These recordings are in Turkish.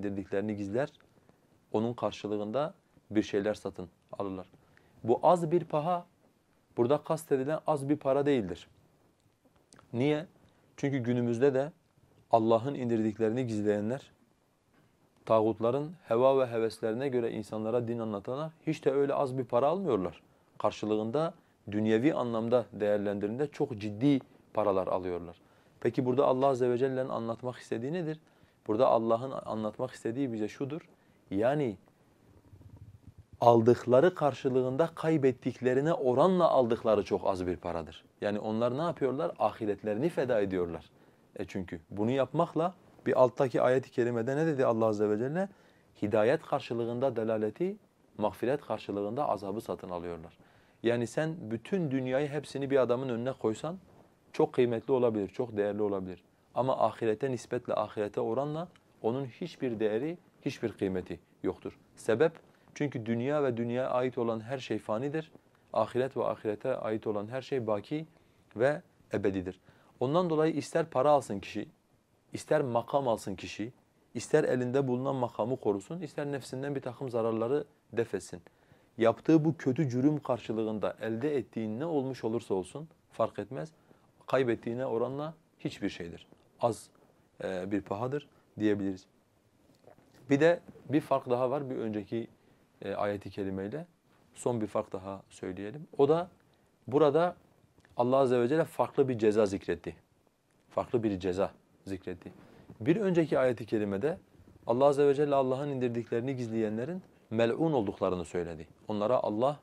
indirdiklerini gizler. Onun karşılığında bir şeyler satın alırlar. Bu az bir paha burada kastedilen az bir para değildir. Niye? Çünkü günümüzde de Allah'ın indirdiklerini gizleyenler, tağutların heva ve heveslerine göre insanlara din anlatanlar hiç de öyle az bir para almıyorlar. Karşılığında dünyevi anlamda değerlendirinde çok ciddi paralar alıyorlar. Peki burada Allah Azze ve Celle'nin anlatmak istediği nedir? Burada Allah'ın anlatmak istediği bize şudur. Yani aldıkları karşılığında kaybettiklerine oranla aldıkları çok az bir paradır. Yani onlar ne yapıyorlar? Ahiretlerini feda ediyorlar. E çünkü bunu yapmakla bir alttaki ayet-i kerimede ne dedi Allah azze ve celle? Hidayet karşılığında delaleti, mağfiret karşılığında azabı satın alıyorlar. Yani sen bütün dünyayı hepsini bir adamın önüne koysan çok kıymetli olabilir, çok değerli olabilir. Ama ahirete nispetle ahirete oranla onun hiçbir değeri, hiçbir kıymeti yoktur. Sebep çünkü dünya ve dünyaya ait olan her şey fanidir. Ahiret ve ahirete ait olan her şey baki ve ebedidir. Ondan dolayı ister para alsın kişi, ister makam alsın kişi, ister elinde bulunan makamı korusun, ister nefsinden bir takım zararları defesin, Yaptığı bu kötü cürüm karşılığında elde ettiğin ne olmuş olursa olsun fark etmez, kaybettiğine oranla hiçbir şeydir az e, bir pahadır diyebiliriz. Bir de bir fark daha var bir önceki e, ayeti kelimeyle. Son bir fark daha söyleyelim. O da burada Allah Azze ve Celle farklı bir ceza zikretti. Farklı bir ceza zikretti. Bir önceki ayeti kelimede Allah Azze ve Celle Allah'ın indirdiklerini gizleyenlerin mel'un olduklarını söyledi. Onlara Allah,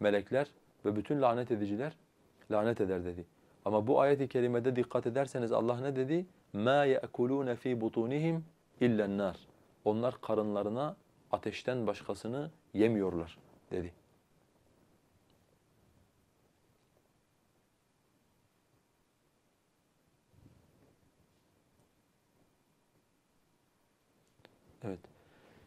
melekler ve bütün lanet ediciler lanet eder dedi. Ama bu ayeti kerimede dikkat ederseniz Allah ne dedi? ma yekulun fi butunihim illen nar. Onlar karınlarına ateşten başkasını yemiyorlar dedi. Evet.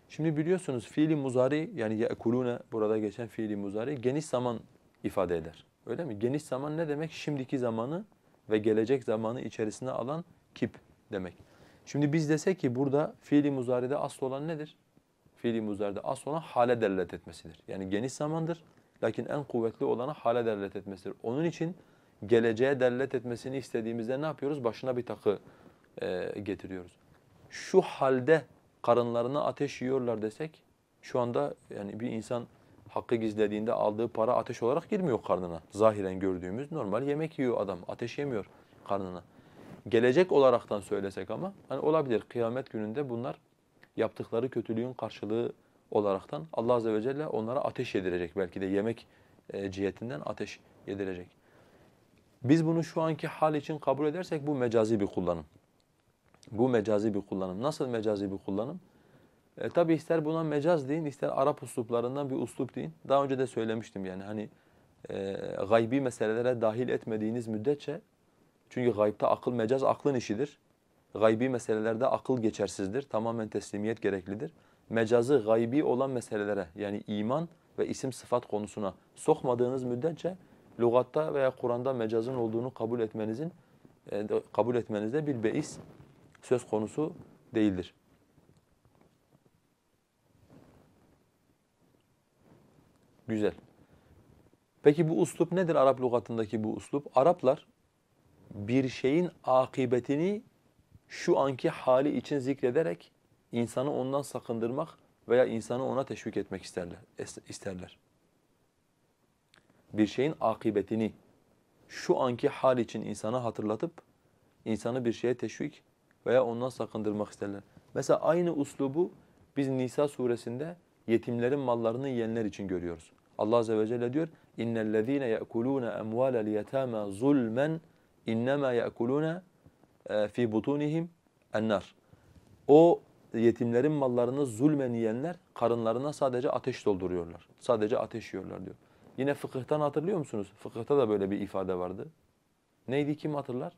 Şimdi biliyorsunuz fiili muzari yani yekulune burada geçen fiili muzari geniş zaman ifade eder. Öyle mi? Geniş zaman ne demek? Şimdiki zamanı ve gelecek zamanı içerisine alan kip demek. Şimdi biz desek ki burada fiili muzaride asıl olan nedir? Fiili muzaride asıl olan hale delalet etmesidir. Yani geniş zamandır lakin en kuvvetli olanı hale delalet etmesidir. Onun için geleceğe delalet etmesini istediğimizde ne yapıyoruz? Başına bir takı e, getiriyoruz. Şu halde karınlarına ateş yiyorlar desek şu anda yani bir insan hakkı gizlediğinde aldığı para ateş olarak girmiyor karnına. Zahiren gördüğümüz normal yemek yiyor adam. Ateş yemiyor karnına gelecek olaraktan söylesek ama hani olabilir kıyamet gününde bunlar yaptıkları kötülüğün karşılığı olaraktan Allah azze ve celle onlara ateş yedirecek belki de yemek e, cihetinden ateş yedirecek. Biz bunu şu anki hal için kabul edersek bu mecazi bir kullanım. Bu mecazi bir kullanım. Nasıl mecazi bir kullanım? E, tabi ister buna mecaz deyin, ister Arap usluplarından bir uslup deyin. Daha önce de söylemiştim yani hani e, gaybi meselelere dahil etmediğiniz müddetçe çünkü gaybta akıl mecaz aklın işidir. Gaybi meselelerde akıl geçersizdir. Tamamen teslimiyet gereklidir. Mecazı gaybi olan meselelere yani iman ve isim sıfat konusuna sokmadığınız müddetçe lügatta veya Kur'an'da mecazın olduğunu kabul etmenizin e, kabul etmenizde bir beis söz konusu değildir. Güzel. Peki bu uslup nedir Arap lügatındaki bu uslup? Araplar bir şeyin akıbetini şu anki hali için zikrederek insanı ondan sakındırmak veya insanı ona teşvik etmek isterler. isterler. Bir şeyin akıbetini şu anki hal için insana hatırlatıp insanı bir şeye teşvik veya ondan sakındırmak isterler. Mesela aynı uslubu biz Nisa suresinde yetimlerin mallarını yiyenler için görüyoruz. Allah azze ve celle diyor: "İnnellezîne ye'kulûne emvâlel yetâmâ zulmen" اِنَّمَا يَأْكُلُونَ e, fi butunihim ennar. O yetimlerin mallarını zulmen yiyenler karınlarına sadece ateş dolduruyorlar. Sadece ateş yiyorlar diyor. Yine fıkıhtan hatırlıyor musunuz? Fıkıhta da böyle bir ifade vardı. Neydi kim hatırlar?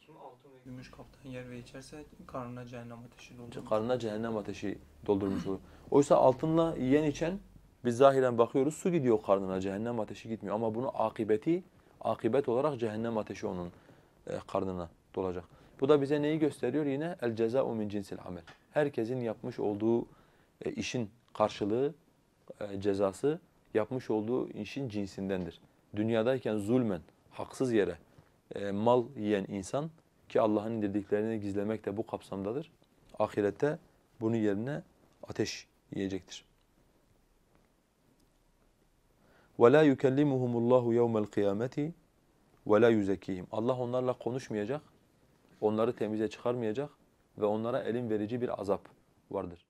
Kim altın ve gümüş kaptan yer ve içerse karnına cehennem ateşi doldurmuş. Karnına cehennem ateşi doldurmuş olur. Oysa altınla yiyen içen biz zahiren bakıyoruz su gidiyor karnına cehennem ateşi gitmiyor. Ama bunun akıbeti akibet olarak cehennem ateşi onun e, karnına dolacak. Bu da bize neyi gösteriyor? Yine el ceza'u min cinsil amel. Herkesin yapmış olduğu e, işin karşılığı, e, cezası yapmış olduğu işin cinsindendir. Dünyadayken zulmen, haksız yere e, mal yiyen insan ki Allah'ın indirdiklerini gizlemek de bu kapsamdadır. Ahirette bunun yerine ateş yiyecektir. وَلَا يُكَلِّمُهُمُ اللّٰهُ يَوْمَ الْقِيَامَةِ وَلَا يُزَكِّيهِمْ Allah onlarla konuşmayacak, onları temize çıkarmayacak ve onlara elin verici bir azap vardır.